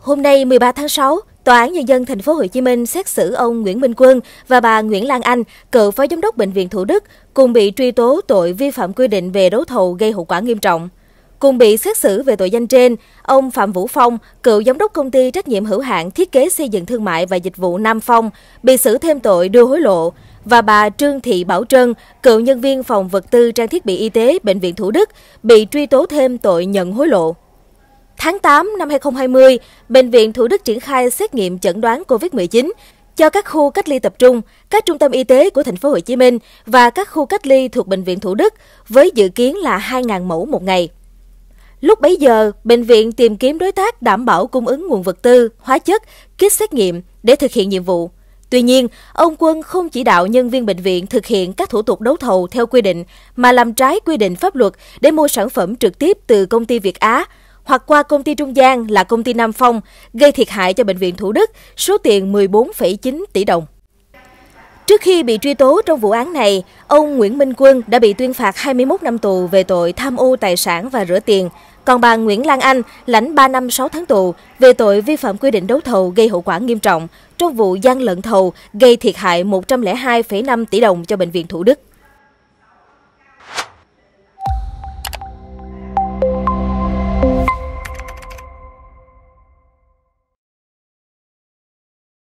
Hôm nay 13 tháng 6, Tòa án Nhân dân Thành phố Hồ Chí Minh xét xử ông Nguyễn Minh Quân và bà Nguyễn Lan Anh, cựu phó giám đốc bệnh viện Thủ Đức, cùng bị truy tố tội vi phạm quy định về đấu thầu gây hậu quả nghiêm trọng. Cùng bị xét xử về tội danh trên, ông Phạm Vũ Phong, cựu giám đốc công ty trách nhiệm hữu hạn thiết kế xây dựng thương mại và dịch vụ Nam Phong, bị xử thêm tội đưa hối lộ và bà Trương Thị Bảo Trân, cựu nhân viên phòng vật tư trang thiết bị y tế bệnh viện Thủ Đức, bị truy tố thêm tội nhận hối lộ. Tháng 8 năm 2020, Bệnh viện Thủ Đức triển khai xét nghiệm chẩn đoán COVID-19 cho các khu cách ly tập trung, các trung tâm y tế của thành phố Hồ Chí Minh và các khu cách ly thuộc bệnh viện Thủ Đức với dự kiến là 2.000 mẫu một ngày. Lúc bấy giờ, bệnh viện tìm kiếm đối tác đảm bảo cung ứng nguồn vật tư, hóa chất, kit xét nghiệm để thực hiện nhiệm vụ. Tuy nhiên, ông Quân không chỉ đạo nhân viên bệnh viện thực hiện các thủ tục đấu thầu theo quy định mà làm trái quy định pháp luật để mua sản phẩm trực tiếp từ công ty Việt Á, hoặc qua công ty trung gian là công ty Nam Phong, gây thiệt hại cho Bệnh viện Thủ Đức số tiền 14,9 tỷ đồng. Trước khi bị truy tố trong vụ án này, ông Nguyễn Minh Quân đã bị tuyên phạt 21 năm tù về tội tham ô tài sản và rửa tiền, còn bà Nguyễn Lan Anh lãnh 3 năm 6 tháng tù về tội vi phạm quy định đấu thầu gây hậu quả nghiêm trọng trong vụ gian lận thầu gây thiệt hại 102,5 tỷ đồng cho Bệnh viện Thủ Đức.